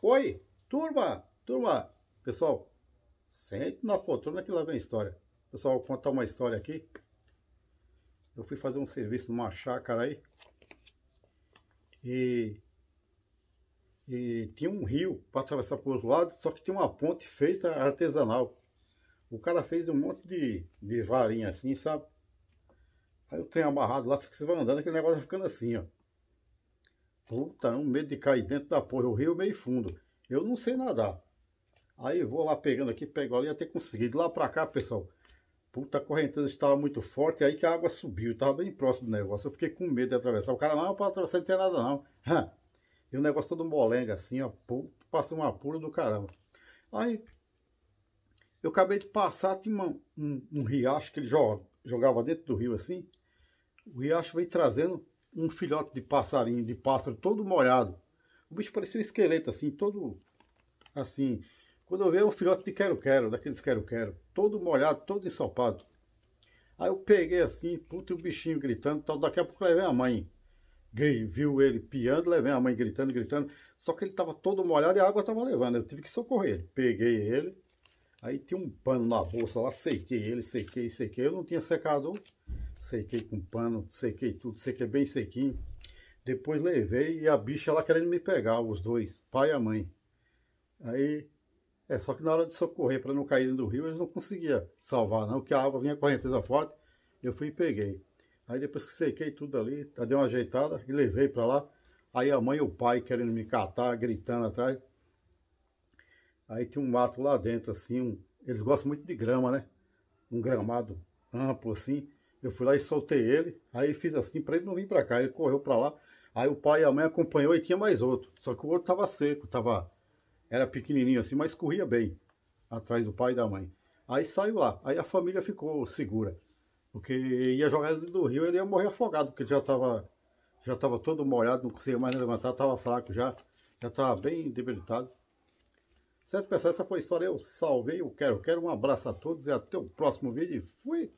Oi, turma, turma, pessoal, sente na poltrona que lá vem história. Pessoal, vou contar uma história aqui. Eu fui fazer um serviço numa chácara aí e, e tinha um rio para atravessar por outro lado, só que tinha uma ponte feita artesanal. O cara fez um monte de, de varinha assim, sabe? Aí o trem amarrado lá, só que você vai andando, aquele negócio vai ficando assim, ó. Puta, um medo de cair dentro da porra, o rio meio fundo. Eu não sei nadar. Aí vou lá pegando aqui, pego ali, até conseguido. Lá pra cá, pessoal, puta, a correnteza estava muito forte, aí que a água subiu, estava bem próximo do negócio. Eu fiquei com medo de atravessar. O cara, não, pra atravessar não tem nada não. E o negócio todo molenga assim, ó, puta, passou uma apuro do caramba. Aí, eu acabei de passar, tinha uma, um, um riacho que ele jogava dentro do rio assim. O riacho veio trazendo um filhote de passarinho, de pássaro, todo molhado. O bicho parecia um esqueleto, assim, todo assim. Quando eu vi, é um filhote de quero-quero, daqueles quero-quero. Todo molhado, todo ensopado. Aí eu peguei assim, puta, e o bichinho gritando tal. Daqui a pouco levei a mãe. Viu ele piando, levei a mãe gritando, gritando. Só que ele tava todo molhado e a água tava levando. Eu tive que socorrer ele. Peguei ele. Aí tinha um pano na bolsa lá, sequei ele, sequei, sequei. Eu não tinha secador sequei com pano, sequei tudo, sequei bem sequinho. Depois levei e a bicha lá querendo me pegar, os dois, pai e a mãe. Aí, é só que na hora de socorrer para não cair do rio, eles não conseguiam salvar não, que a água vinha correnteza forte, eu fui e peguei. Aí depois que sequei tudo ali, tá, dei uma ajeitada e levei para lá. Aí a mãe e o pai querendo me catar, gritando atrás. Aí tinha um mato lá dentro, assim, um... eles gostam muito de grama, né? Um gramado amplo assim. Eu fui lá e soltei ele, aí fiz assim para ele não vir para cá, ele correu para lá. Aí o pai e a mãe acompanhou e tinha mais outro, só que o outro tava seco, tava era pequenininho assim, mas corria bem atrás do pai e da mãe. Aí saiu lá, aí a família ficou segura, porque ia jogar ele do rio, ele ia morrer afogado, porque já tava já tava todo molhado, não conseguia mais levantar, tava fraco já, já tava bem debilitado. Certo, pessoal? Essa foi a história. Eu salvei, eu quero, quero. Um abraço a todos e até o próximo vídeo. Fui!